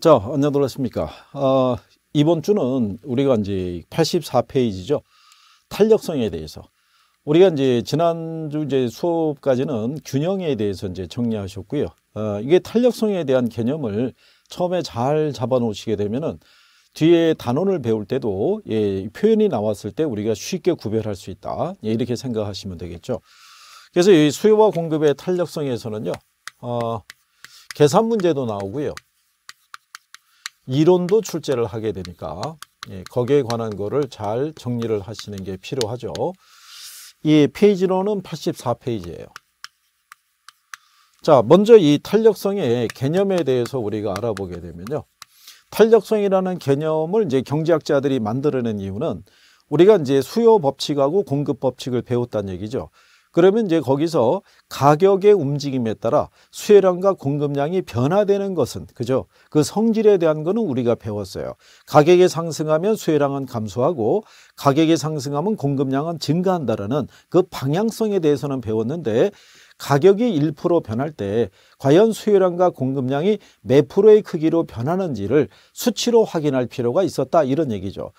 자, 안녕하십니까. 어, 이번 주는 우리가 이제 84페이지죠. 탄력성에 대해서. 우리가 이제 지난주 이제 수업까지는 균형에 대해서 이제 정리하셨고요. 어, 이게 탄력성에 대한 개념을 처음에 잘 잡아놓으시게 되면은 뒤에 단원을 배울 때도 예, 표현이 나왔을 때 우리가 쉽게 구별할 수 있다. 예, 이렇게 생각하시면 되겠죠. 그래서 이 수요와 공급의 탄력성에서는요, 어, 계산 문제도 나오고요. 이론도 출제를 하게 되니까 예, 거기에 관한 거를 잘 정리를 하시는 게 필요하죠. 이 페이지로는 84페이지예요. 자, 먼저 이 탄력성의 개념에 대해서 우리가 알아보게 되면요. 탄력성이라는 개념을 이제 경제학자들이 만들어낸 이유는 우리가 이제 수요 법칙하고 공급 법칙을 배웠다는 얘기죠. 그러면 이제 거기서 가격의 움직임에 따라 수혜량과 공급량이 변화되는 것은 그죠? 그 성질에 대한 거는 우리가 배웠어요. 가격이 상승하면 수혜량은 감소하고 가격이 상승하면 공급량은 증가한다라는 그 방향성에 대해서는 배웠는데 가격이 1% 변할 때 과연 수혜량과 공급량이 몇 프로의 크기로 변하는지를 수치로 확인할 필요가 있었다 이런 얘기죠.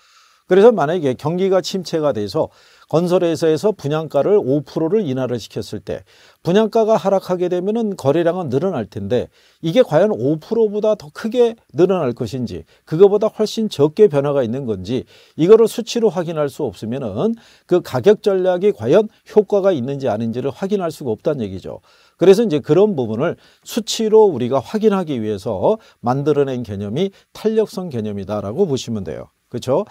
그래서 만약에 경기가 침체가 돼서 건설회사에서 분양가를 5%를 인하를 시켰을 때 분양가가 하락하게 되면 거래량은 늘어날 텐데 이게 과연 5%보다 더 크게 늘어날 것인지 그거보다 훨씬 적게 변화가 있는 건지 이거를 수치로 확인할 수 없으면은 그 가격 전략이 과연 효과가 있는지 아닌지를 확인할 수가 없다는 얘기죠. 그래서 이제 그런 부분을 수치로 우리가 확인하기 위해서 만들어낸 개념이 탄력성 개념이다라고 보시면 돼요. 그렇죠?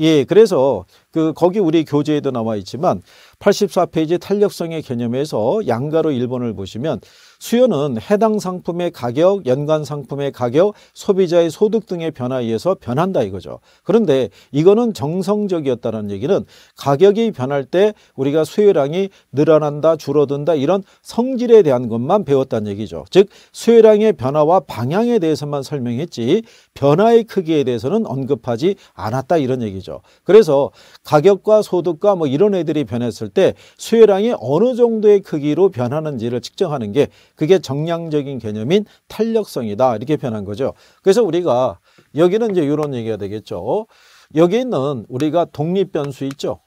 예, 그래서 그 거기 우리 교재에도 나와 있지만 84페이지 탄력성의 개념에서 양가로 1번을 보시면 수요는 해당 상품의 가격, 연간 상품의 가격, 소비자의 소득 등의 변화에 의해서 변한다 이거죠. 그런데 이거는 정성적이었다는 얘기는 가격이 변할 때 우리가 수요량이 늘어난다, 줄어든다 이런 성질에 대한 것만 배웠다는 얘기죠. 즉 수요량의 변화와 방향에 대해서만 설명했지 변화의 크기에 대해서는 언급하지 않았다 이런 얘기죠. 그래서 가격과 소득과 뭐 이런 애들이 변했을 때 수요량이 어느 정도의 크기로 변하는지를 측정하는 게 그게 정량적인 개념인 탄력성이다 이렇게 표현한 거죠. 그래서 우리가 여기는 이제 이런 얘기가 되겠죠. 여기 는 우리가 독립 변수 있죠.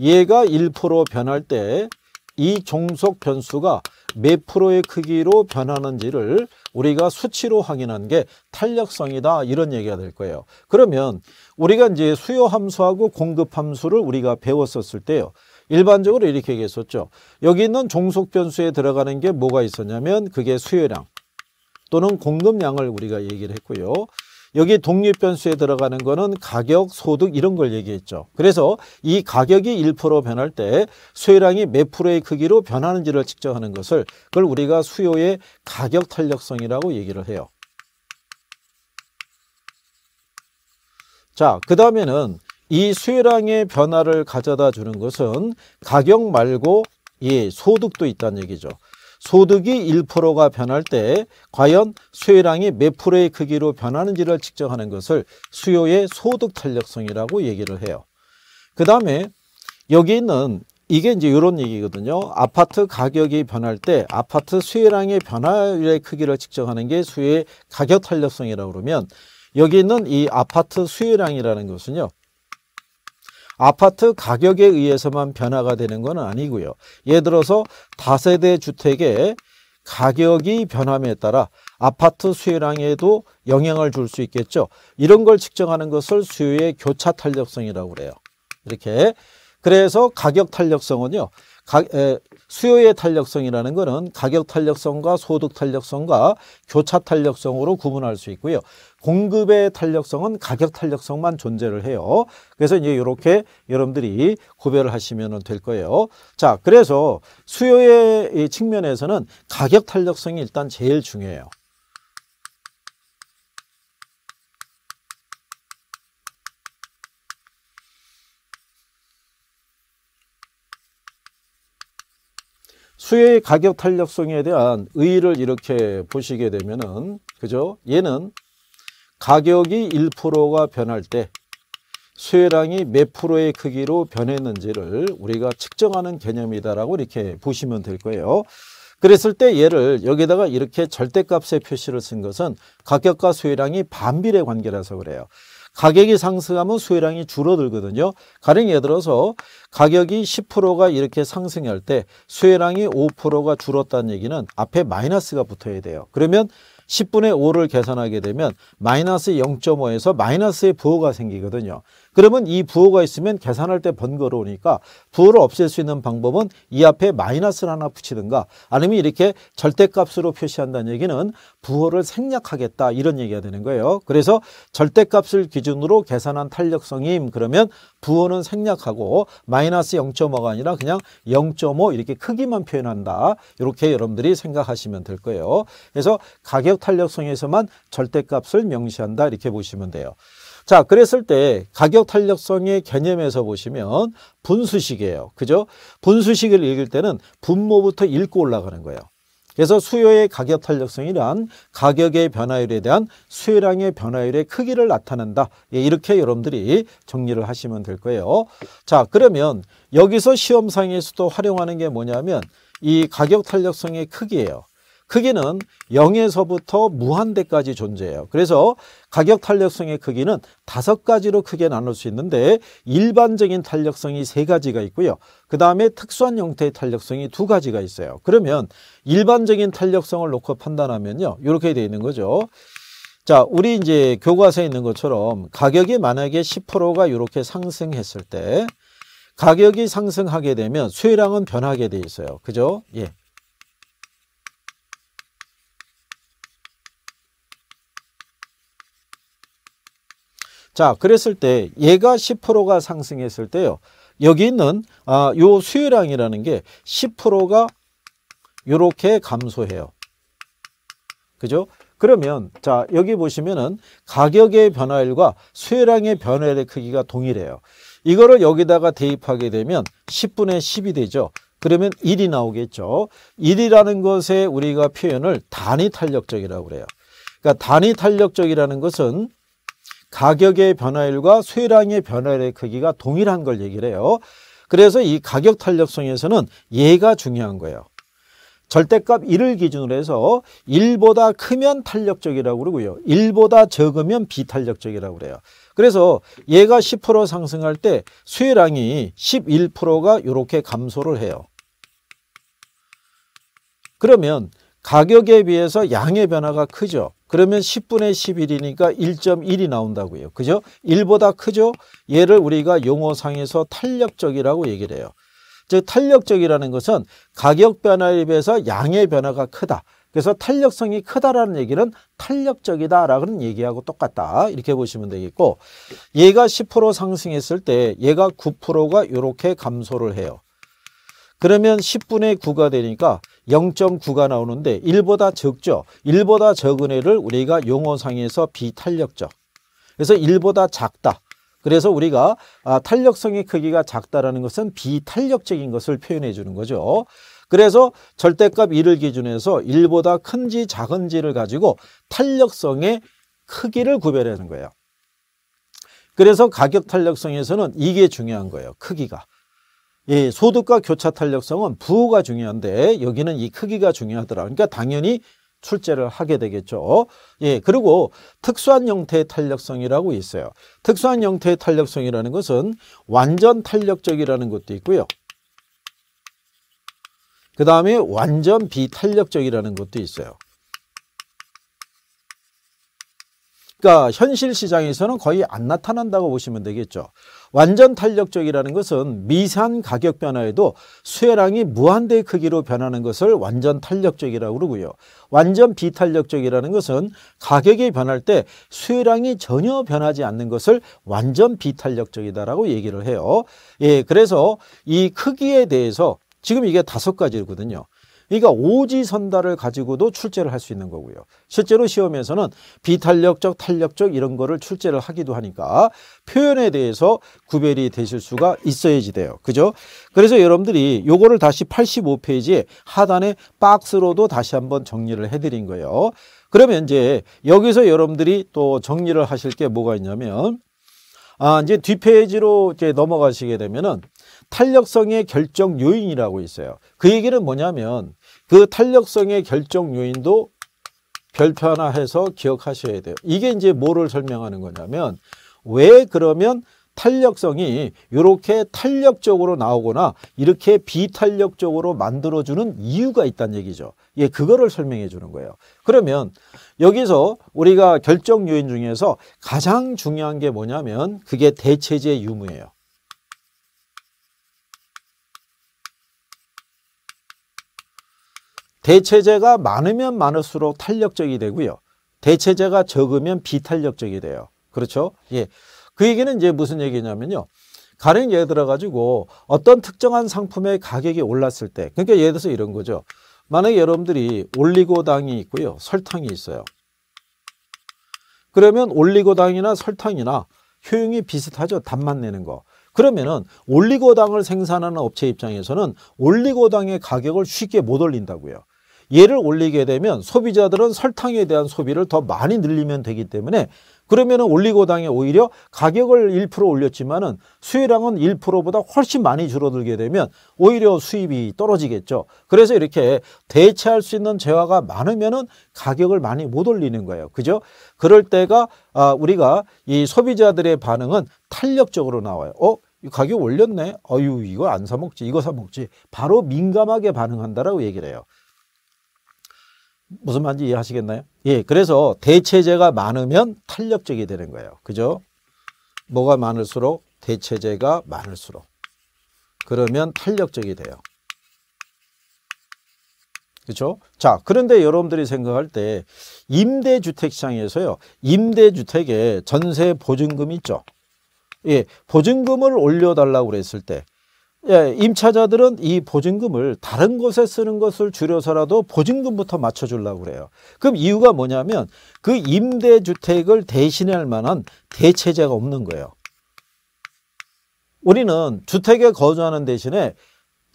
얘가 1% 변할 때 이 종속 변수가 몇 프로의 크기로 변하는지를 우리가 수치로 확인한 게 탄력성이다 이런 얘기가 될 거예요. 그러면 우리가 이제 수요 함수하고 공급 함수를 우리가 배웠었을 때요. 일반적으로 이렇게 얘기했었죠. 여기 있는 종속 변수에 들어가는 게 뭐가 있었냐면 그게 수요량 또는 공급량을 우리가 얘기를 했고요. 여기 독립 변수에 들어가는 거는 가격, 소득 이런 걸 얘기했죠. 그래서 이 가격이 1% 변할 때 수요량이 몇 프로의 크기로 변하는지를 측정하는 것을 그걸 우리가 수요의 가격 탄력성이라고 얘기를 해요. 자, 그 다음에는 이 수요량의 변화를 가져다 주는 것은 가격 말고 예, 소득도 있다는 얘기죠. 소득이 1%가 변할 때 과연 수요량이 몇 프로의 크기로 변하는지를 측정하는 것을 수요의 소득 탄력성이라고 얘기를 해요. 그 다음에 여기 있는 이게 이제 이런 얘기거든요. 아파트 가격이 변할 때 아파트 수요량의 변화의 크기를 측정하는 게 수요의 가격 탄력성이라고 그러면 여기 있는 이 아파트 수요량이라는 것은요. 아파트 가격에 의해서만 변화가 되는 건 아니고요. 예를 들어서 다세대 주택의 가격이 변함에 따라 아파트 수요량에도 영향을 줄 수 있겠죠. 이런 걸 측정하는 것을 수요의 교차 탄력성이라고 그래요. 이렇게 그래서 가격 탄력성은요. 가, 에, 수요의 탄력성이라는 것은 가격 탄력성과 소득 탄력성과 교차 탄력성으로 구분할 수 있고요. 공급의 탄력성은 가격 탄력성만 존재를 해요. 그래서 이제 이렇게 여러분들이 구별을 하시면 될 거예요. 자, 그래서 수요의 측면에서는 가격 탄력성이 일단 제일 중요해요. 수요의 가격 탄력성에 대한 의의를 이렇게 보시게 되면은 그죠? 얘는 가격이 1%가 변할 때 수요량이 몇 프로의 크기로 변했는지를 우리가 측정하는 개념이다라고 이렇게 보시면 될 거예요. 그랬을 때 얘를 여기다가 이렇게 절대값의 표시를 쓴 것은 가격과 수요량이 반비례 관계라서 그래요. 가격이 상승하면 수혜량이 줄어들거든요. 가령 예를 들어서 가격이 10%가 이렇게 상승할 때 수혜량이 5%가 줄었다는 얘기는 앞에 마이너스가 붙어야 돼요. 그러면 10분의 5를 계산하게 되면 마이너스 0.5에서 마이너스의 부호가 생기거든요. 그러면 이 부호가 있으면 계산할 때 번거로우니까 부호를 없앨 수 있는 방법은 이 앞에 마이너스를 하나 붙이든가 아니면 이렇게 절대값으로 표시한다는 얘기는 부호를 생략하겠다 이런 얘기가 되는 거예요. 그래서 절대값을 기준으로 계산한 탄력성임 그러면 부호는 생략하고 마이너스 0.5가 아니라 그냥 0.5 이렇게 크기만 표현한다. 이렇게 여러분들이 생각하시면 될 거예요. 그래서 가격 탄력성에서만 절대값을 명시한다 이렇게 보시면 돼요. 자, 그랬을 때 가격 탄력성의 개념에서 보시면 분수식이에요. 그죠? 분수식을 읽을 때는 분모부터 읽고 올라가는 거예요. 그래서 수요의 가격 탄력성이란 가격의 변화율에 대한 수요량의 변화율의 크기를 나타낸다. 예, 이렇게 여러분들이 정리를 하시면 될 거예요. 자, 그러면 여기서 시험상에서도 활용하는 게 뭐냐면 이 가격 탄력성의 크기예요. 크기는 0에서부터 무한대까지 존재해요. 그래서 가격 탄력성의 크기는 다섯 가지로 크게 나눌 수 있는데 일반적인 탄력성이 세 가지가 있고요. 그 다음에 특수한 형태의 탄력성이 두 가지가 있어요. 그러면 일반적인 탄력성을 놓고 판단하면요. 이렇게 되어 있는 거죠. 자, 우리 이제 교과서에 있는 것처럼 가격이 만약에 10%가 이렇게 상승했을 때 가격이 상승하게 되면 수요량은 변하게 돼 있어요. 그죠? 예. 자, 그랬을 때 얘가 10%가 상승했을 때요. 여기 있는 아, 요 수요량이라는 게 10%가 이렇게 감소해요. 그죠? 그러면 자 여기 보시면은 가격의 변화율과 수요량의 변화율의 크기가 동일해요. 이거를 여기다가 대입하게 되면 10분의 10이 되죠. 그러면 1이 나오겠죠. 1이라는 것에 우리가 표현을 단위 탄력적이라고 그래요. 그러니까 단위 탄력적이라는 것은 가격의 변화율과 수혜량의 변화율의 크기가 동일한 걸 얘기를 해요. 그래서 이 가격 탄력성에서는 얘가 중요한 거예요. 절대값 1을 기준으로 해서 1보다 크면 탄력적이라고 그러고요. 1보다 적으면 비탄력적이라고 그래요. 그래서 얘가 10% 상승할 때 수혜량이 11%가 이렇게 감소를 해요. 그러면 가격에 비해서 양의 변화가 크죠. 그러면 10분의 11이니까 1.1이 나온다고요. 그죠? 1보다 크죠? 얘를 우리가 용어상에서 탄력적이라고 얘기를 해요. 즉 탄력적이라는 것은 가격 변화에 비해서 양의 변화가 크다. 그래서 탄력성이 크다라는 얘기는 탄력적이다라는 얘기하고 똑같다. 이렇게 보시면 되겠고 얘가 10% 상승했을 때 얘가 9%가 이렇게 감소를 해요. 그러면 10분의 9가 되니까 0.9가 나오는데 1보다 적죠. 1보다 적은 애를 우리가 용어상에서 비탄력적. 그래서 1보다 작다. 그래서 우리가 아, 탄력성의 크기가 작다라는 것은 비탄력적인 것을 표현해 주는 거죠. 그래서 절대값 1을 기준해서 1보다 큰지 작은지를 가지고 탄력성의 크기를 구별하는 거예요. 그래서 가격 탄력성에서는 이게 중요한 거예요. 크기가. 예, 소득과 교차 탄력성은 부호가 중요한데 여기는 이 크기가 중요하더라. 그러니까 당연히 출제를 하게 되겠죠. 예, 그리고 특수한 형태의 탄력성이라고 있어요. 특수한 형태의 탄력성이라는 것은 완전 탄력적이라는 것도 있고요. 그 다음에 완전 비탄력적이라는 것도 있어요. 그러니까 현실 시장에서는 거의 안 나타난다고 보시면 되겠죠. 완전 탄력적이라는 것은 미세한 가격 변화에도 수혜량이 무한대의 크기로 변하는 것을 완전 탄력적이라고 그러고요. 완전 비탄력적이라는 것은 가격이 변할 때 수혜량이 전혀 변하지 않는 것을 완전 비탄력적이다라고 얘기를 해요. 예, 그래서 이 크기에 대해서 지금 이게 다섯 가지거든요. 그러니까 오지 선다를 가지고도 출제를 할 수 있는 거고요. 실제로 시험에서는 비탄력적, 탄력적 이런 거를 출제를 하기도 하니까 표현에 대해서 구별이 되실 수가 있어야지 돼요. 그죠? 그래서 여러분들이 요거를 다시 85페이지 하단에 박스로도 다시 한번 정리를 해드린 거예요. 그러면 이제 여기서 여러분들이 또 정리를 하실 게 뭐가 있냐면 아, 이제 뒷페이지로 이제 넘어가시게 되면은 탄력성의 결정 요인이라고 있어요. 그 얘기는 뭐냐면 그 탄력성의 결정 요인도 별표하나해서 기억하셔야 돼요. 이게 이제 뭐를 설명하는 거냐면 왜 그러면 탄력성이 이렇게 탄력적으로 나오거나 이렇게 비탄력적으로 만들어주는 이유가 있다는 얘기죠. 예, 그거를 설명해 주는 거예요. 그러면 여기서 우리가 결정 요인 중에서 가장 중요한 게 뭐냐면 그게 대체제 유무예요. 대체제가 많으면 많을수록 탄력적이 되고요. 대체제가 적으면 비탄력적이 돼요. 그렇죠? 예. 그 얘기는 이제 무슨 얘기냐면요. 가령 예를 들어가지고 어떤 특정한 상품의 가격이 올랐을 때, 그러니까 예를 들어서 이런 거죠. 만약 여러분들이 올리고당이 있고요. 설탕이 있어요. 그러면 올리고당이나 설탕이나 효용이 비슷하죠. 단맛 내는 거. 그러면은 올리고당을 생산하는 업체 입장에서는 올리고당의 가격을 쉽게 못 올린다고요. 얘를 올리게 되면 소비자들은 설탕에 대한 소비를 더 많이 늘리면 되기 때문에 그러면은 올리고당에 오히려 가격을 1% 올렸지만은 수요량은 1%보다 훨씬 많이 줄어들게 되면 오히려 수입이 떨어지겠죠. 그래서 이렇게 대체할 수 있는 재화가 많으면은 가격을 많이 못 올리는 거예요. 그죠? 그럴 때가 아 우리가 이 소비자들의 반응은 탄력적으로 나와요. 어? 가격 올렸네. 어유 이거 안 사 먹지. 이거 사 먹지. 바로 민감하게 반응한다라고 얘기를 해요. 무슨 말인지 이해하시겠나요? 예, 그래서 대체제가 많으면 탄력적이 되는 거예요. 그죠? 뭐가 많을수록 대체제가 많을수록 그러면 탄력적이 돼요. 그렇죠? 자, 그런데 여러분들이 생각할 때 임대주택 시장에서요. 임대주택에 전세 보증금 있죠. 예, 보증금을 올려 달라고 그랬을 때 예, 임차자들은 이 보증금을 다른 곳에 쓰는 것을 줄여서라도 보증금부터 맞춰주려고 그래요. 그럼 이유가 뭐냐면 그 임대주택을 대신할 만한 대체제가 없는 거예요. 우리는 주택에 거주하는 대신에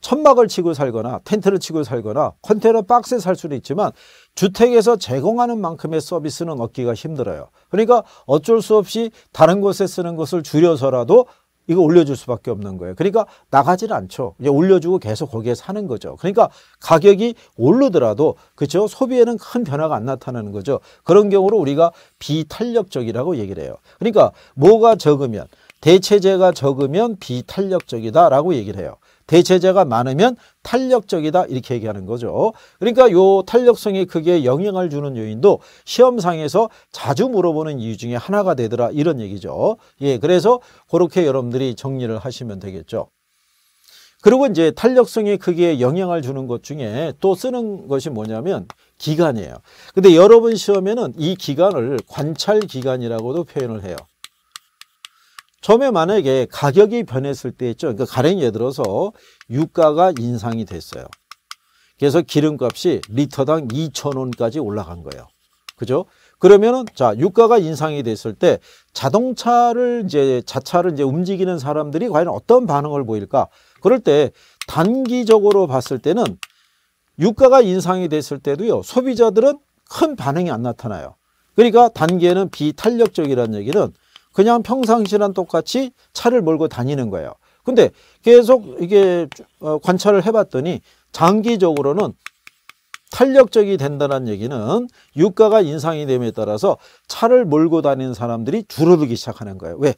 천막을 치고 살거나 텐트를 치고 살거나 컨테이너 박스에 살 수는 있지만 주택에서 제공하는 만큼의 서비스는 얻기가 힘들어요. 그러니까 어쩔 수 없이 다른 곳에 쓰는 것을 줄여서라도 이거 올려줄 수밖에 없는 거예요. 그러니까 나가질 않죠. 이제 올려주고 계속 거기에 사는 거죠. 그러니까 가격이 오르더라도 그죠 소비에는 큰 변화가 안 나타나는 거죠. 그런 경우로 우리가 비탄력적이라고 얘기를 해요. 그러니까 뭐가 적으면 대체재가 적으면 비탄력적이다라고 얘기를 해요. 대체제가 많으면 탄력적이다 이렇게 얘기하는 거죠. 그러니까 요탄력성이 크게 영향을 주는 요인도 시험상에서 자주 물어보는 이유 중에 하나가 되더라 이런 얘기죠. 예, 그래서 그렇게 여러분들이 정리를 하시면 되겠죠. 그리고 이제 탄력성이 크게 영향을 주는 것 중에 또 쓰는 것이 뭐냐면 기간이에요. 근데 여러분 시험에는 이 기간을 관찰 기간이라고도 표현을 해요. 처음에 만약에 가격이 변했을 때 있죠. 그러니까 가령 예를 들어서 유가가 인상이 됐어요. 그래서 기름값이 리터당 2,000원까지 올라간 거예요. 그죠? 그러면은 자, 유가가 인상이 됐을 때 자동차를 이제 자차를 이제 움직이는 사람들이 과연 어떤 반응을 보일까? 그럴 때 단기적으로 봤을 때는 유가가 인상이 됐을 때도요. 소비자들은 큰 반응이 안 나타나요. 그러니까 단기에는 비탄력적이라는 얘기는 그냥 평상시랑 똑같이 차를 몰고 다니는 거예요. 근데 계속 이게 어, 관찰을 해봤더니 장기적으로는 탄력적이 된다는 얘기는 유가가 인상이 됨에 따라서 차를 몰고 다니는 사람들이 줄어들기 시작하는 거예요. 왜?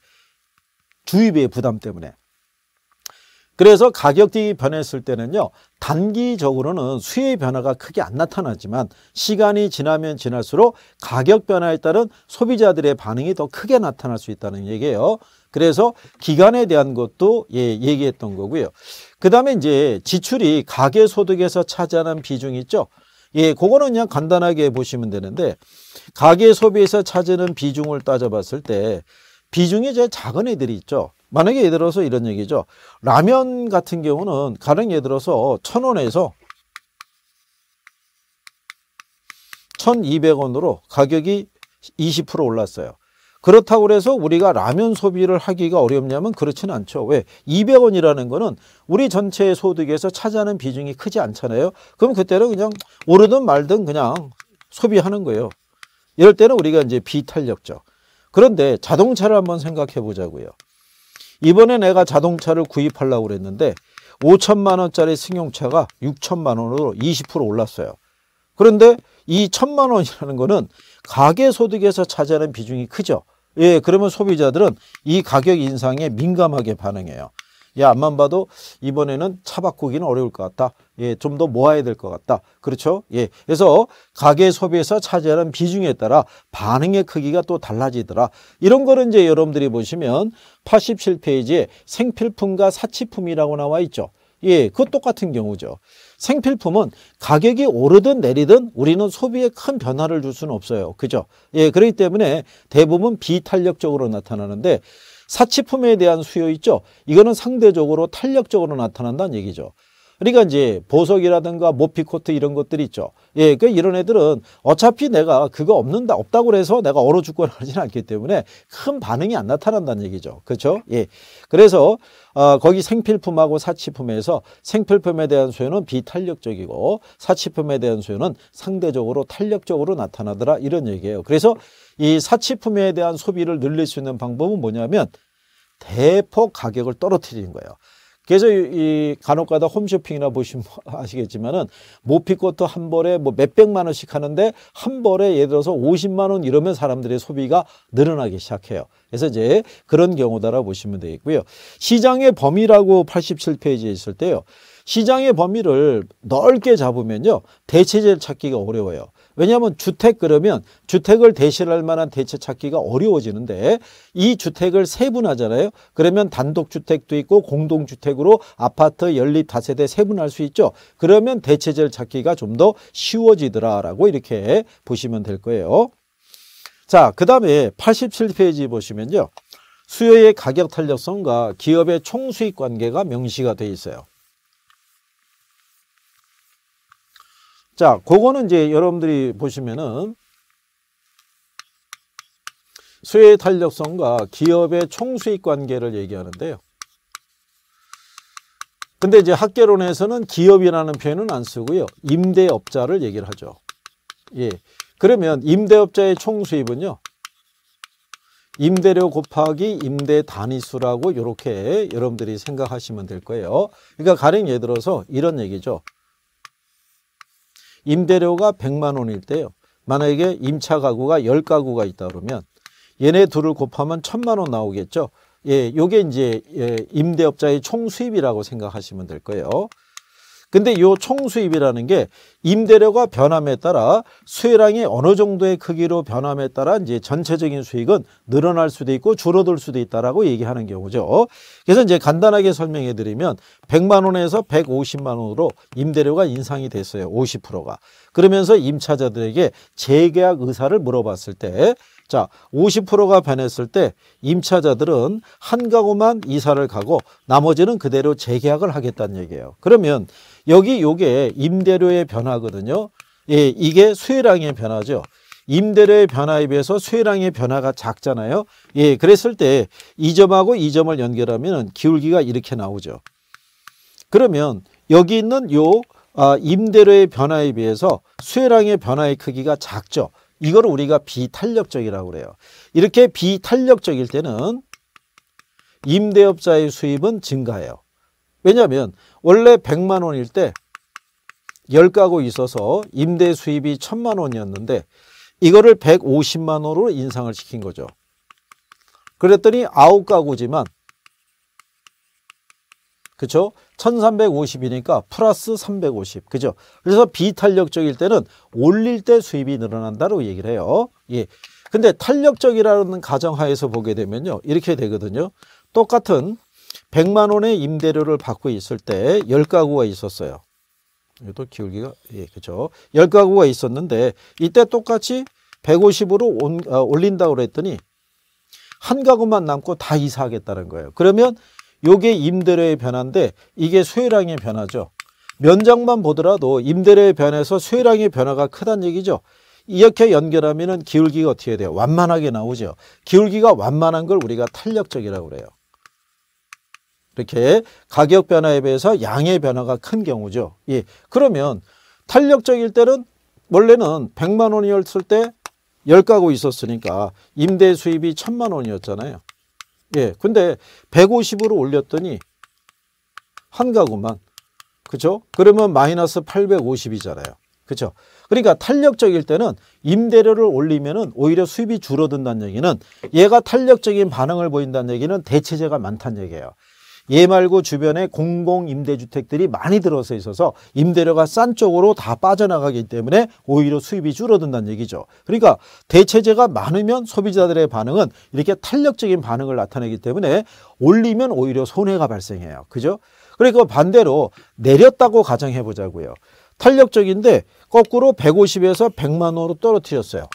주입의 부담 때문에. 그래서 가격이 변했을 때는요 단기적으로는 수혜의 변화가 크게 안 나타나지만 시간이 지나면 지날수록 가격 변화에 따른 소비자들의 반응이 더 크게 나타날 수 있다는 얘기예요. 그래서 기간에 대한 것도 예, 얘기했던 거고요. 그 다음에 이제 지출이 가계 소득에서 차지하는 비중 있죠. 예, 그거는 그냥 간단하게 보시면 되는데 가계 소비에서 차지하는 비중을 따져봤을 때 비중이 제일 작은 애들이 있죠. 만약에 예를 들어서 이런 얘기죠. 라면 같은 경우는 가령 예를 들어서 천원에서 1 2 0 0 원으로 가격이 20% 올랐어요. 그렇다고 해서 우리가 라면 소비를 하기가 어렵냐면 그렇지는 않죠. 왜? 200원이라는 거는 우리 전체 소득에서 차지하는 비중이 크지 않잖아요. 그럼 그때는 그냥 오르든 말든 그냥 소비하는 거예요. 이럴 때는 우리가 이제 비탄력적. 그런데 자동차를 한번 생각해 보자고요. 이번에 내가 자동차를 구입하려고 그랬는데 5천만 원짜리 승용차가 6천만 원으로 20% 올랐어요. 그런데 이 천만 원이라는 거는 가계 소득에서 차지하는 비중이 크죠. 예, 그러면 소비자들은 이 가격 인상에 민감하게 반응해요. 예, 앞만 봐도 이번에는 차 바꾸기는 어려울 것 같다. 예, 좀 더 모아야 될 것 같다. 그렇죠? 예. 그래서 가계 소비에서 차지하는 비중에 따라 반응의 크기가 또 달라지더라. 이런 거는 이제 여러분들이 보시면 87페이지에 생필품과 사치품이라고 나와 있죠. 예, 그 똑같은 경우죠. 생필품은 가격이 오르든 내리든 우리는 소비에 큰 변화를 줄 수는 없어요. 그죠? 예, 그렇기 때문에 대부분 비탄력적으로 나타나는데 사치품에 대한 수요 있죠. 이거는 상대적으로 탄력적으로 나타난다는 얘기죠. 그러니까 이제 보석이라든가 모피코트 이런 것들 있죠. 예, 그러니까 이런 애들은 어차피 내가 그거 없는다, 없다고 해서 내가 얼어 죽거나 하진 않기 때문에 큰 반응이 안 나타난다는 얘기죠. 그렇죠? 예. 그래서 어, 거기 생필품하고 사치품에서 생필품에 대한 수요는 비탄력적이고 사치품에 대한 수요는 상대적으로 탄력적으로 나타나더라 이런 얘기예요. 그래서 이 사치품에 대한 소비를 늘릴 수 있는 방법은 뭐냐면 대폭 가격을 떨어뜨리는 거예요. 그래서 이 간혹가다 홈쇼핑이나 보시면 아시겠지만은 모피코트 한 벌에 뭐 몇백만 원씩 하는데 한 벌에 예를 들어서 오십만원 이러면 사람들의 소비가 늘어나기 시작해요. 그래서 이제 그런 경우다라고 보시면 되겠고요. 시장의 범위라고 팔십칠 페이지에 있을 때요. 시장의 범위를 넓게 잡으면요. 대체제를 찾기가 어려워요. 왜냐하면 주택 그러면 주택을 대신할 만한 대체 찾기가 어려워지는데 이 주택을 세분하잖아요. 그러면 단독주택도 있고 공동주택으로 아파트 연립 다세대 세분할 수 있죠. 그러면 대체제를 찾기가 좀 더 쉬워지더라라고 이렇게 보시면 될 거예요. 자, 그 다음에 87페이지 보시면요. 수요의 가격 탄력성과 기업의 총수익 관계가 명시가 돼 있어요. 자, 그거는 이제 여러분들이 보시면은 수혜의 탄력성과 기업의 총수익 관계를 얘기하는데요. 근데 이제 학계론에서는 기업이라는 표현은 안 쓰고요. 임대업자를 얘기를 하죠. 예. 그러면 임대업자의 총수입은요. 임대료 곱하기 임대 단위수라고 이렇게 여러분들이 생각하시면 될 거예요. 그러니까 가령 예를 들어서 이런 얘기죠. 임대료가 100만 원일 때요. 만약에 임차 가구가 10가구가 있다 그러면 얘네 둘을 곱하면 1000만 원 나오겠죠. 예, 요게 이제 예, 임대업자의 총 수입이라고 생각하시면 될 거예요. 근데 요 총수입이라는 게 임대료가 변함에 따라 수혜량이 어느 정도의 크기로 변함에 따라 이제 전체적인 수익은 늘어날 수도 있고 줄어들 수도 있다라고 얘기하는 경우죠. 그래서 이제 간단하게 설명해 드리면 100만 원에서 150만 원으로 임대료가 인상이 됐어요. 50%가. 그러면서 임차자들에게 재계약 의사를 물어봤을 때 자, 50%가 변했을 때 임차자들은 한 가구만 이사를 가고 나머지는 그대로 재계약을 하겠다는 얘기예요. 그러면 여기 요게 임대료의 변화거든요. 예, 이게 수혜량의 변화죠. 임대료의 변화에 비해서 수혜량의 변화가 작잖아요. 예, 그랬을 때 이 점하고 이 점을 연결하면 기울기가 이렇게 나오죠. 그러면 여기 있는 요 아, 임대료의 변화에 비해서 수혜량의 변화의 크기가 작죠. 이걸 우리가 비탄력적이라고 그래요. 이렇게 비탄력적일 때는 임대업자의 수입은 증가해요. 왜냐하면 원래 100만 원일 때 10가구 있어서 임대 수입이 1000만 원이었는데 이거를 150만 원으로 인상을 시킨 거죠. 그랬더니 9가구지만 그렇죠? 1350이니까 플러스 350. 그죠? 그래서 비탄력적일 때는 올릴 때 수입이 늘어난다고 얘기를 해요. 예. 근데 탄력적이라는 가정하에서 보게 되면요. 이렇게 되거든요. 똑같은 100만 원의 임대료를 받고 있을 때 10가구가 있었어요. 이것도 기울기가 예, 그렇죠. 10가구가 있었는데 이때 똑같이 150으로 온, 아, 올린다고 그랬더니 한 가구만 남고 다 이사하겠다는 거예요. 그러면 요게 임대료의 변화인데 이게 수요량의 변화죠. 면적만 보더라도 임대료의 변화에서 수혜량의 변화가 크다는 얘기죠. 이렇게 연결하면 기울기가 어떻게 돼요? 완만하게 나오죠. 기울기가 완만한 걸 우리가 탄력적이라고 그래요. 이렇게 가격 변화에 비해서 양의 변화가 큰 경우죠. 예. 그러면 탄력적일 때는 원래는 100만 원이었을 때 10가구 있었으니까 임대 수입이 1000만 원이었잖아요. 예, 근데 150으로 올렸더니 한 가구만. 그죠? 그러면 마이너스 850이잖아요. 그죠? 그러니까 탄력적일 때는 임대료를 올리면은 오히려 수입이 줄어든다는 얘기는 얘가 탄력적인 반응을 보인다는 얘기는 대체재가 많다는 얘기예요. 예 말고 주변에 공공임대주택들이 많이 들어서 있어서 임대료가 싼 쪽으로 다 빠져나가기 때문에 오히려 수입이 줄어든다는 얘기죠. 그러니까 대체재가 많으면 소비자들의 반응은 이렇게 탄력적인 반응을 나타내기 때문에 올리면 오히려 손해가 발생해요. 그죠? 그리고 반대로 내렸다고 가정해 보자고요. 탄력적인데 거꾸로 150에서 100만 원으로 떨어뜨렸어요.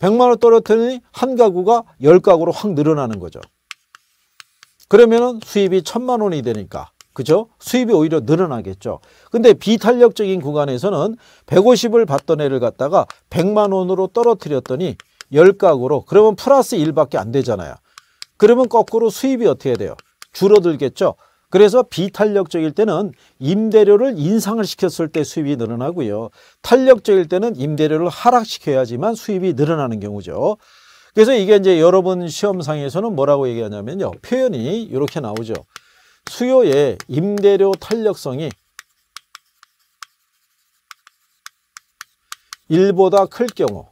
100만 원 떨어뜨리니 한 가구가 10가구로 확 늘어나는 거죠. 그러면 수입이 천만 원이 되니까 그죠? 수입이 오히려 늘어나겠죠. 근데 비탄력적인 구간에서는 150을 받던 애를 갖다가 100만 원으로 떨어뜨렸더니 열각으로 그러면 플러스 1밖에 안 되잖아요. 그러면 거꾸로 수입이 어떻게 돼요? 줄어들겠죠. 그래서 비탄력적일 때는 임대료를 인상을 시켰을 때 수입이 늘어나고요. 탄력적일 때는 임대료를 하락시켜야지만 수입이 늘어나는 경우죠. 그래서 이게 이제 여러분 시험상에서는 뭐라고 얘기하냐면요. 표현이 이렇게 나오죠. 수요의 임대료 탄력성이 1보다 클 경우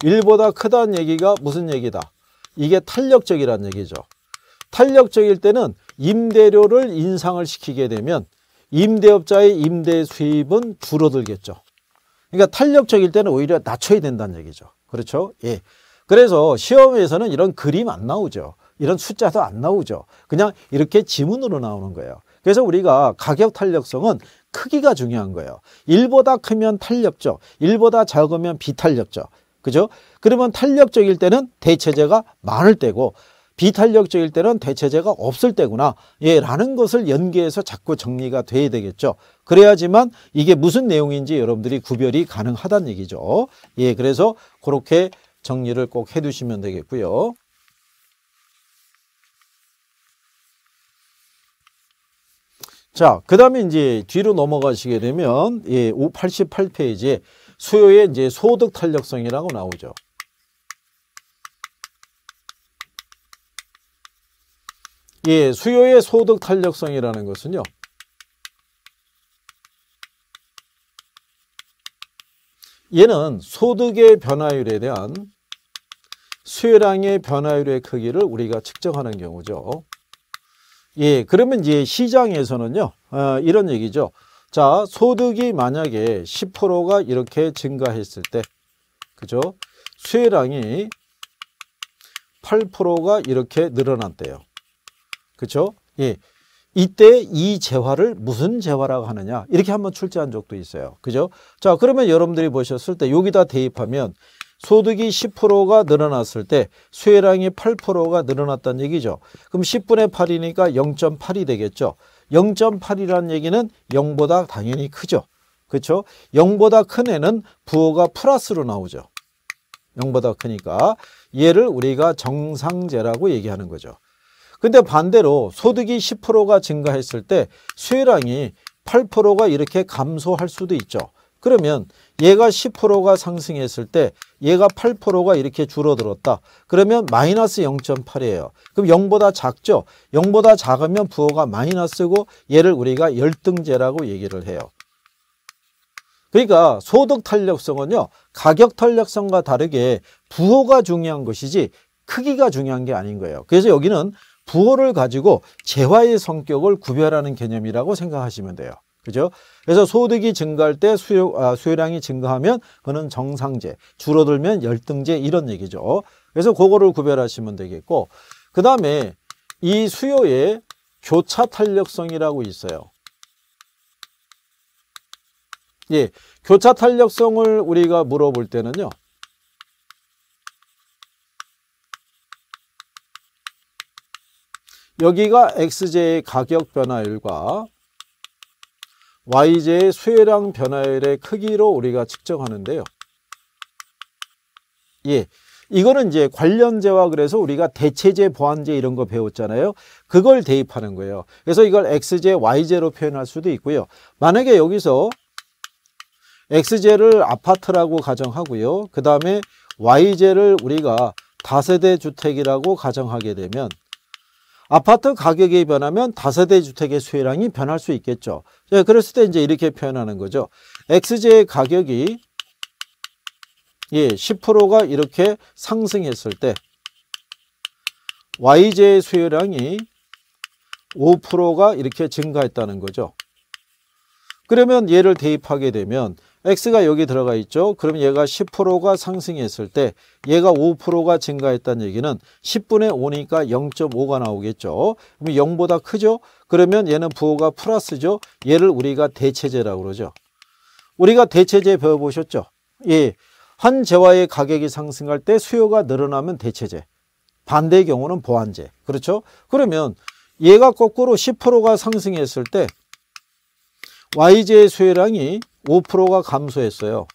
1보다 크다는 얘기가 무슨 얘기다? 이게 탄력적이라는 얘기죠. 탄력적일 때는 임대료를 인상을 시키게 되면 임대업자의 임대 수입은 줄어들겠죠. 그러니까 탄력적일 때는 오히려 낮춰야 된다는 얘기죠. 그렇죠? 예. 그래서 시험에서는 이런 그림 안 나오죠. 이런 숫자도 안 나오죠. 그냥 이렇게 지문으로 나오는 거예요. 그래서 우리가 가격 탄력성은 크기가 중요한 거예요. 1보다 크면 탄력적, 1보다 작으면 비탄력적. 그죠? 그러면 탄력적일 때는 대체제가 많을 때고 비탄력적일 때는 대체제가 없을 때구나. 예, 라는 것을 연계해서 자꾸 정리가 돼야 되겠죠. 그래야지만 이게 무슨 내용인지 여러분들이 구별이 가능하다는 얘기죠. 예, 그래서 그렇게 정리를 꼭 해두시면 되겠고요. 자, 그 다음에 이제 뒤로 넘어가시게 되면, 예, 88페이지에 수요의 이제 소득 탄력성이라고 나오죠. 예, 수요의 소득 탄력성이라는 것은요. 얘는 소득의 변화율에 대한 수요량의 변화율의 크기를 우리가 측정하는 경우죠. 예, 그러면 이제 시장에서는요, 어, 이런 얘기죠. 자, 소득이 만약에 10%가 이렇게 증가했을 때, 그죠? 수혜량이 8%가 이렇게 늘어났대요. 그죠? 예. 이때 이 재화를 무슨 재화라고 하느냐 이렇게 한번 출제한 적도 있어요. 그죠? 자 그러면 여러분들이 보셨을 때 여기다 대입하면 소득이 10%가 늘어났을 때 수혜량이 8%가 늘어났다는 얘기죠. 그럼 10분의 8이니까 0.8이 되겠죠. 0.8이라는 얘기는 0보다 당연히 크죠. 그렇죠? 0보다 큰 애는 부호가 플러스로 나오죠. 0보다 크니까 얘를 우리가 정상제라고 얘기하는 거죠. 근데 반대로 소득이 10%가 증가했을 때 수혜량이 8%가 이렇게 감소할 수도 있죠. 그러면 얘가 10%가 상승했을 때 얘가 8%가 이렇게 줄어들었다. 그러면 마이너스 0.8이에요. 그럼 0보다 작죠? 0보다 작으면 부호가 마이너스고 얘를 우리가 열등제라고 얘기를 해요. 그러니까 소득 탄력성은요. 가격 탄력성과 다르게 부호가 중요한 것이지 크기가 중요한 게 아닌 거예요. 그래서 여기는 부호를 가지고 재화의 성격을 구별하는 개념이라고 생각하시면 돼요. 그죠? 그래서 소득이 증가할 때 수요, 아, 수요량이 증가하면 그는 정상재, 줄어들면 열등재 이런 얘기죠. 그래서 그거를 구별하시면 되겠고 그 다음에 이 수요의 교차 탄력성이라고 있어요. 예, 교차 탄력성을 우리가 물어볼 때는요. 여기가 x j 의 가격 변화율과 y j 의 수혜량 변화율의 크기로 우리가 측정하는데요. 예. 이거는 이제 관련제와 그래서 우리가 대체제, 보완제 이런 거 배웠잖아요. 그걸 대입하는 거예요. 그래서 이걸 x j y j 로 표현할 수도 있고요. 만약에 여기서 x j 를 아파트라고 가정하고요. 그 다음에 y j 를 우리가 다세대 주택이라고 가정하게 되면 아파트 가격이 변하면 다세대 주택의 수혜량이 변할 수 있겠죠. 예, 그랬을 때 이제 이렇게 표현하는 거죠. XJ의 가격이 예, 10%가 이렇게 상승했을 때 YJ의 수요량이 5%가 이렇게 증가했다는 거죠. 그러면 얘를 대입하게 되면 x가 여기 들어가 있죠. 그럼 얘가 10%가 상승했을 때 얘가 5%가 증가했다는 얘기는 10분의 5니까 0.5가 나오겠죠. 그럼 0보다 크죠. 그러면 얘는 부호가 플러스죠. 얘를 우리가 대체제라고 그러죠. 우리가 대체제 배워보셨죠? 예. 한 재화의 가격이 상승할 때 수요가 늘어나면 대체제. 반대의 경우는 보완제. 그렇죠? 그러면 얘가 거꾸로 10%가 상승했을 때 y j 의 수요량이 5%가 감소했어요.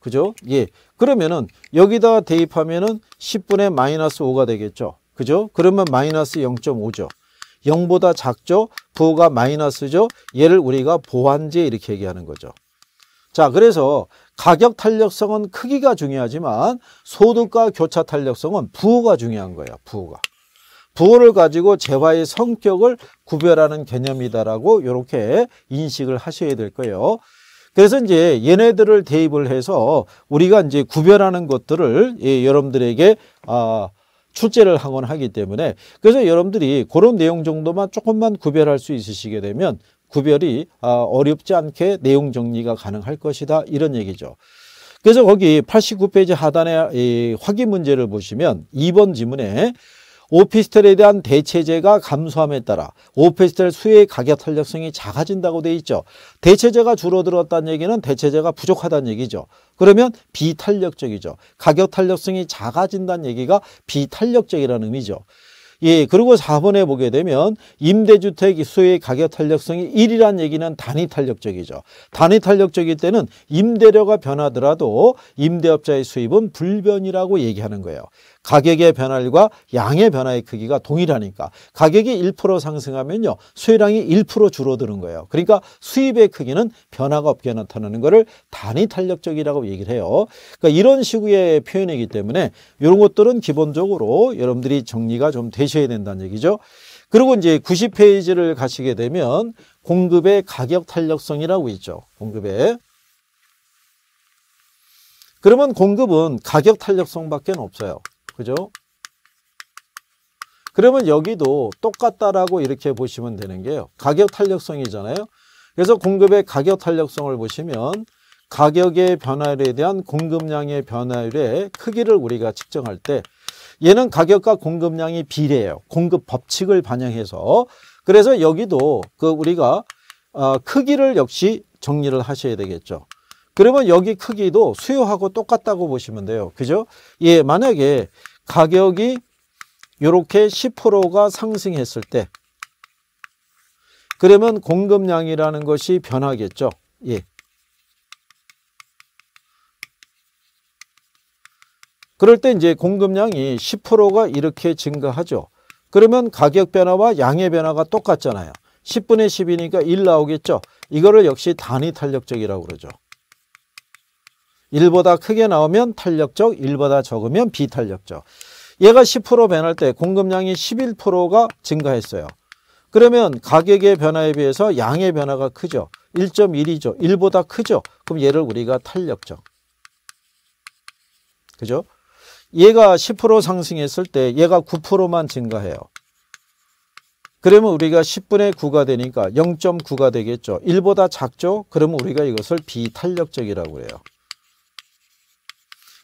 그죠? 예. 그러면은 여기다 대입하면은 10분의 마이너스 5가 되겠죠. 그죠? 그러면 마이너스 0.5죠. 0보다 작죠? 부호가 마이너스죠? 얘를 우리가 보완제 이렇게 얘기하는 거죠. 자, 그래서 가격 탄력성은 크기가 중요하지만 소득과 교차 탄력성은 부호가 중요한 거예요. 부호가. 부호를 가지고 재화의 성격을 구별하는 개념이다라고 이렇게 인식을 하셔야 될 거예요. 그래서 이제 얘네들을 대입을 해서 우리가 이제 구별하는 것들을 예, 여러분들에게 아 출제를 하곤 하기 때문에 그래서 여러분들이 그런 내용 정도만 조금만 구별할 수 있으시게 되면 구별이 아, 어렵지 않게 내용 정리가 가능할 것이다 이런 얘기죠. 그래서 거기 89페이지 하단의 이 확인 문제를 보시면 2번 지문에 오피스텔에 대한 대체재가 감소함에 따라 오피스텔 수요의 가격 탄력성이 작아진다고 돼 있죠. 대체재가 줄어들었다는 얘기는 대체재가 부족하다는 얘기죠. 그러면 비탄력적이죠. 가격 탄력성이 작아진다는 얘기가 비탄력적이라는 의미죠. 예, 그리고 4번에 보게 되면 임대주택 수요의 가격 탄력성이 1이라는 얘기는 단위 탄력적이죠. 단위 탄력적일 때는 임대료가 변하더라도 임대업자의 수입은 불변이라고 얘기하는 거예요. 가격의 변화율과 양의 변화의 크기가 동일하니까 가격이 1% 상승하면요. 수요량이1% 줄어드는 거예요. 그러니까 수입의 크기는 변화가 없게 나타나는 것을 단위 탄력적이라고 얘기를 해요. 그러니까 이런 식의 표현이기 때문에 이런 것들은 기본적으로 여러분들이 정리가 좀 되셔야 된다는 얘기죠. 그리고 이제 90페이지를 가시게 되면 공급의 가격 탄력성이라고 있죠. 공급의 그러면 공급은 가격 탄력성밖에 없어요. 그죠? 그러면 여기도 똑같다라고 이렇게 보시면 되는 게요. 가격 탄력성이잖아요. 그래서 공급의 가격 탄력성을 보시면 가격의 변화율에 대한 공급량의 변화율의 크기를 우리가 측정할 때 얘는 가격과 공급량이 비례해요. 공급 법칙을 반영해서 그래서 여기도 그 우리가 어, 크기를 역시 정리를 하셔야 되겠죠. 그러면 여기 크기도 수요하고 똑같다고 보시면 돼요. 그죠? 예, 만약에 가격이 이렇게 10%가 상승했을 때 그러면 공급량이라는 것이 변하겠죠. 예. 그럴 때 이제 공급량이 10%가 이렇게 증가하죠. 그러면 가격 변화와 양의 변화가 똑같잖아요. 10분의 10이니까 1 나오겠죠. 이거를 역시 단위 탄력적이라고 그러죠. 1보다 크게 나오면 탄력적, 1보다 적으면 비탄력적. 얘가 10% 변할 때 공급량이 11%가 증가했어요. 그러면 가격의 변화에 비해서 양의 변화가 크죠. 1.1이죠. 1보다 크죠. 그럼 얘를 우리가 탄력적. 그죠? 얘가 10% 상승했을 때 얘가 9%만 증가해요. 그러면 우리가 10분의 9가 되니까 0.9가 되겠죠. 1보다 작죠? 그러면 우리가 이것을 비탄력적이라고 해요.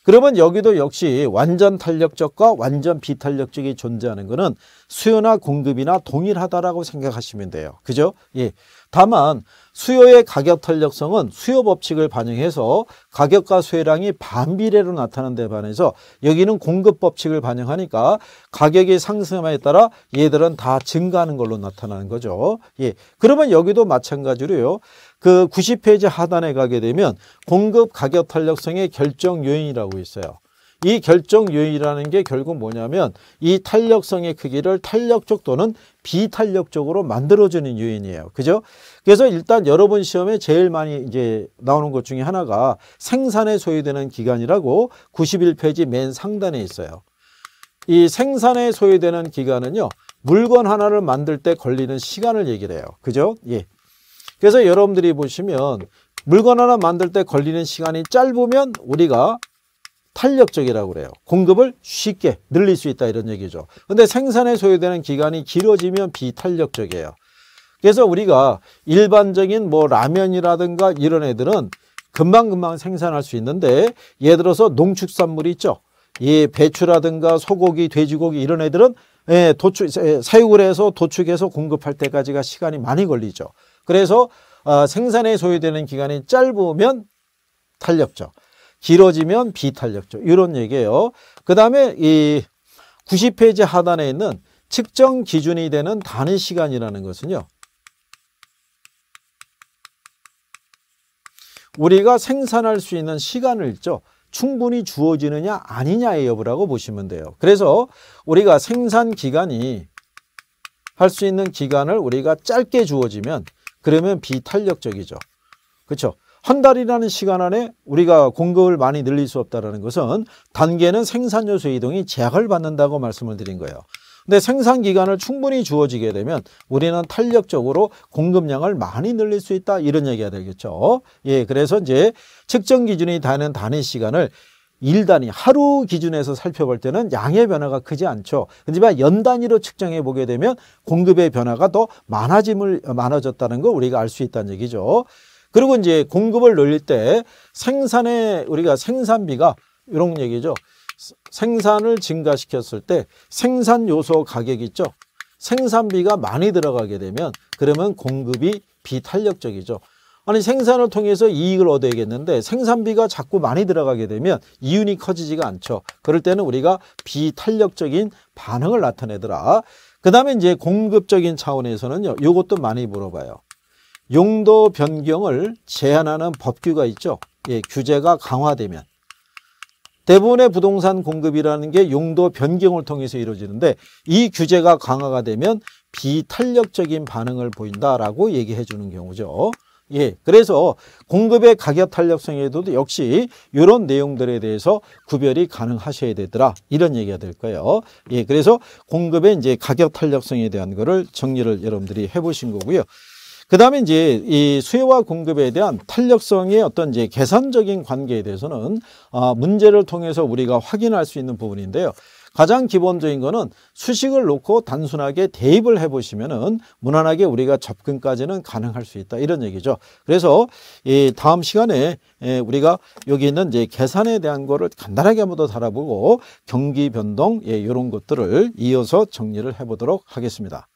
그러면 여기도 역시 완전 탄력적과 완전 비탄력적이 존재하는 것은 수요나 공급이나 동일하다라고 생각하시면 돼요. 그죠? 예. 다만 수요의 가격 탄력성은 수요 법칙을 반영해서 가격과 수요량이 반비례로 나타난 데 반해서 여기는 공급 법칙을 반영하니까 가격이 상승함에 따라 얘들은 다 증가하는 걸로 나타나는 거죠. 예. 그러면 여기도 마찬가지로요. 그 90페이지 하단에 가게 되면 공급 가격 탄력성의 결정 요인이라고 있어요. 이 결정 요인이라는 게 결국 뭐냐면 이 탄력성의 크기를 탄력적 또는 비탄력적으로 만들어주는 요인이에요. 그죠? 그래서 일단 여러분 시험에 제일 많이 이제 나오는 것 중에 하나가 생산에 소요되는 기간이라고 91페이지 맨 상단에 있어요. 이 생산에 소요되는 기간은요. 물건 하나를 만들 때 걸리는 시간을 얘기를 해요. 그죠? 예. 그래서 여러분들이 보시면 물건 하나 만들 때 걸리는 시간이 짧으면 우리가 탄력적이라고 그래요. 공급을 쉽게 늘릴 수 있다 이런 얘기죠. 근데 생산에 소요되는 기간이 길어지면 비탄력적이에요. 그래서 우리가 일반적인 뭐 라면이라든가 이런 애들은 금방금방 생산할 수 있는데 예를 들어서 농축산물이 있죠. 예, 배추라든가 소고기, 돼지고기 이런 애들은 예, 도축, 예, 사육을 해서 도축해서 공급할 때까지가 시간이 많이 걸리죠. 그래서 어, 생산에 소요되는 기간이 짧으면 탄력적. 길어지면 비탄력적 이런 얘기예요. 그 다음에 이 90페이지 하단에 있는 측정 기준이 되는 단위 시간이라는 것은요. 우리가 생산할 수 있는 시간을 있죠. 충분히 주어지느냐 아니냐의 여부라고 보시면 돼요. 그래서 우리가 생산 기간이 할 수 있는 기간을 우리가 짧게 주어지면 그러면 비탄력적이죠. 그렇죠? 한 달이라는 시간 안에 우리가 공급을 많이 늘릴 수 없다는 것은 단계는 생산 요소 이동이 제약을 받는다고 말씀을 드린 거예요. 근데 생산 기간을 충분히 주어지게 되면 우리는 탄력적으로 공급량을 많이 늘릴 수 있다 이런 얘기가 되겠죠. 예, 그래서 이제 측정 기준이 다는 단위 시간을 일단위 하루 기준에서 살펴볼 때는 양의 변화가 크지 않죠. 하지만 연 단위로 측정해 보게 되면 공급의 변화가 더 많아짐을 많아졌다는 거 우리가 알 수 있다는 얘기죠. 그리고 이제 공급을 늘릴 때 생산에 우리가 생산비가 이런 얘기죠. 생산을 증가시켰을 때 생산 요소 가격 있죠. 생산비가 많이 들어가게 되면 그러면 공급이 비탄력적이죠. 아니 생산을 통해서 이익을 얻어야겠는데 생산비가 자꾸 많이 들어가게 되면 이윤이 커지지가 않죠. 그럴 때는 우리가 비탄력적인 반응을 나타내더라. 그 다음에 이제 공급적인 차원에서는요. 이것도 많이 물어봐요. 용도 변경을 제한하는 법규가 있죠. 예, 규제가 강화되면. 대부분의 부동산 공급이라는 게 용도 변경을 통해서 이루어지는데 이 규제가 강화가 되면 비탄력적인 반응을 보인다라고 얘기해 주는 경우죠. 예, 그래서 공급의 가격 탄력성에도 역시 이런 내용들에 대해서 구별이 가능하셔야 되더라 이런 얘기가 될 거예요. 예, 그래서 공급의 이제 가격 탄력성에 대한 거를 정리를 여러분들이 해보신 거고요. 그 다음에 이제 이 수요와 공급에 대한 탄력성의 어떤 이제 계산적인 관계에 대해서는 아, 문제를 통해서 우리가 확인할 수 있는 부분인데요. 가장 기본적인 거는 수식을 놓고 단순하게 대입을 해보시면은 무난하게 우리가 접근까지는 가능할 수 있다 이런 얘기죠. 그래서 이 다음 시간에 예, 우리가 여기 있는 이제 계산에 대한 거를 간단하게 한 번 더 다뤄보고 경기 변동 예, 이런 것들을 이어서 정리를 해보도록 하겠습니다.